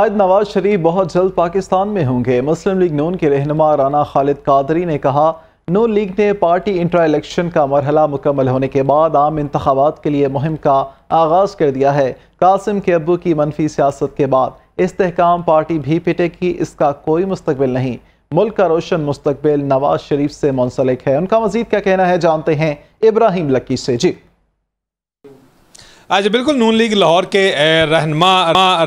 शायद नवाज शरीफ बहुत जल्द पाकिस्तान में होंगे मुस्लिम लीग नून के रहनमा राना खालिद कादरी ने कहा नून लीग ने पार्टी इंट्रा इलेक्शन का मरहला मुकम्मल होने के बाद आम इंतबात के लिए मुहिम का आगाज़ कर दिया है कासिम के अबू की मनफी सियासत के बाद इसकाम पार्टी भी पिटेगी इसका कोई मुस्तबिल नहीं मुल्क का रोशन मुस्तबिल नवाज शरीफ से मुंसलिक है उनका मजीद क्या कहना है जानते हैं इब्राहिम लकी से जी आज बिल्कुल नून लीग लाहौर के रहनमा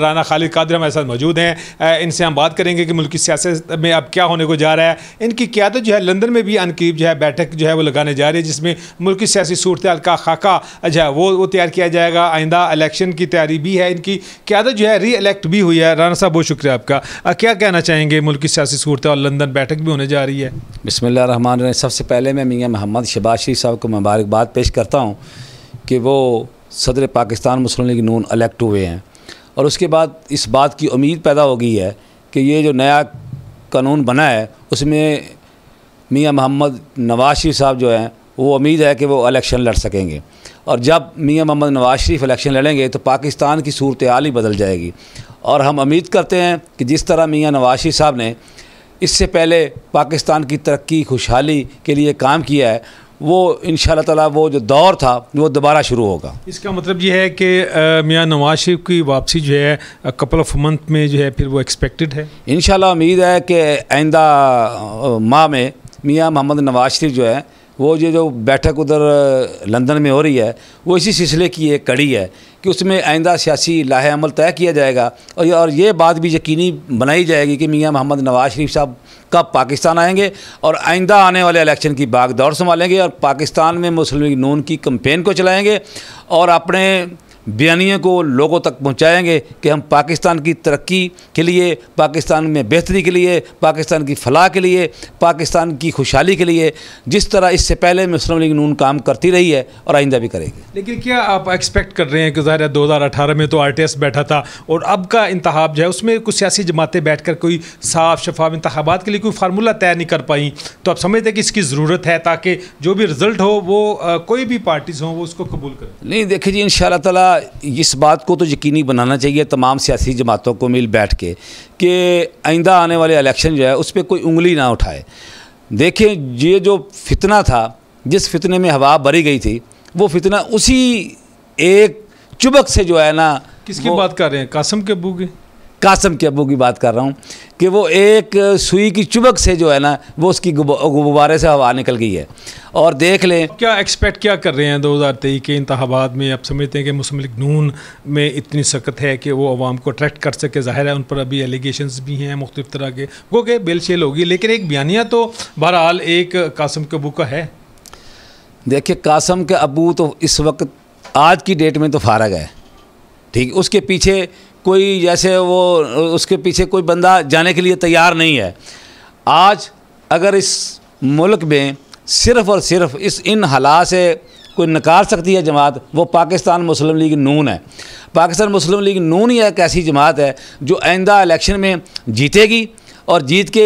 राना खालिद कादर हमारे साथ मौजूद हैं इनसे हम बात करेंगे कि मुल्की सियासत में अब क्या होने को जा रहा है इनकी क्यादत जो है लंदन में भी अनकीब जो है बैठक जो है वो लगाने जा रही है जिसमें मुल्की सियासी सूरत का खाका जो है वो वो तैयार किया जाएगा आइंदा इलेक्शन की तैयारी भी है इनकी क्यादत जो है री एलेक्ट भी हुई है राना साहब बहुत शुक्रिया आपका क्या कहना चाहेंगे मुल्की सियासी सूरत और लंदन बैठक भी होने जा रही है बसमिल सबसे पहले मैं मियाँ मोहम्मद शबाशी साहब को मुबारकबाद पेश करता हूँ कि वो सदर पाकिस्तान मुस्लिम लीग नून अलेक्ट हुए हैं और उसके बाद इस बात की उम्मीद पैदा हो गई है कि ये जो नया कानून बना है उसमें मियाँ मोहम्मद नवाज शरीफ साहब जो हैं वो उम्मीद है कि वो इलेक्शन लड़ सकेंगे और जब मियाँ मोहम्मद नवाज शरीफ इलेक्शन लड़ेंगे तो पाकिस्तान की सूरत हाल ही बदल जाएगी और हम उम्मीद करते हैं कि जिस तरह मियाँ नवाज शरीफ साहब ने इससे पहले पाकिस्तान की तरक्की खुशहाली के लिए काम किया है वो इन ताला वो जो दौर था वो दोबारा शुरू होगा इसका मतलब ये है कि मियाँ नवाज शरीफ की वापसी जो है कपल ऑफ मंथ में जो है फिर वो एक्सपेक्टेड है इन उम्मीद है कि आइंदा माह में मियाँ मोहम्मद नवाज शरीफ जो है वो ये जो बैठक उधर लंदन में हो रही है वो इसी सिलसिले की एक कड़ी है कि उसमें आइंदा सियासी लाहे अमल तय किया जाएगा और और ये बात भी यकीनी बनाई जाएगी कि मियाँ मोहम्मद नवाज शरीफ साहब कब पाकिस्तान आएंगे और आइंदा आने वाले इलेक्शन की बागदौड़ संभालेंगे और पाकिस्तान में मुस्लिम नून की कंपेन को चलाएँगे और अपने बयानियों को लोगों तक पहुंचाएंगे कि हम पाकिस्तान की तरक्की के लिए पाकिस्तान में बेहतरी के लिए पाकिस्तान की फलाह के लिए पाकिस्तान की खुशहाली के लिए जिस तरह इससे पहले मुस्लिम लीग नून काम करती रही है और आइंदा भी करेगी लेकिन क्या आप एक्सपेक्ट कर रहे हैं कि ज़ाहिर दो हज़ार अठारह में तो आर टी एस बैठा था और अब का इंतहा जो है उसमें कुछ सियासी जमातें बैठ कर कोई साफ शफाफ इंतबात के लिए कोई फार्मूला तय नहीं कर पाई तो आप समझते कि इसकी ज़रूरत है ताकि जो भी रिज़ल्ट हो वो कोई भी पार्टीज़ हों वो उसको कबूल करें नहीं देखिए जी इन शाह इस बात को तो यकीनी बनाना चाहिए तमाम सियासी जमातों को मिल बैठ के कि आइंदा आने वाले इलेक्शन जो है उस पर कोई उंगली ना उठाए देखें ये जो फितना था जिस फितने में हवा भरी गई थी वो फितना उसी एक चुबक से जो है ना किसकी बात कर रहे हैं कासम के बू कासम के अबू की बात कर रहा हूँ कि वो एक सुई की चुबक से जो है ना वो उसकी गुब्बारे से हवा निकल गई है और देख लें तो क्या एक्सपेक्ट क्या कर रहे हैं दो हज़ार तेईस के इंतबात में आप समझते हैं कि मुस्लिक नून में इतनी सख्त है कि वो आवाम को अट्रैक्ट कर सके ज़ाहिर है उन पर अभी एलिगेशन भी हैं मुख्त तरह के वो कि बेल शेल होगी लेकिन एक बयानिया तो बहरहाल एक कासम के अबू का है देखिए कासम के अबू तो इस वक्त आज की डेट में तो फारग है ठीक उसके पीछे कोई जैसे वो उसके पीछे कोई बंदा जाने के लिए तैयार नहीं है आज अगर इस मुल्क में सिर्फ़ और सिर्फ इस इन हालात से कोई नकार सकती है जमात वो पाकिस्तान मुस्लिम लीग नून है पाकिस्तान मुस्लिम लीग नून ही एक ऐसी जमात है जो आइंदा इलेक्शन में जीतेगी और जीत के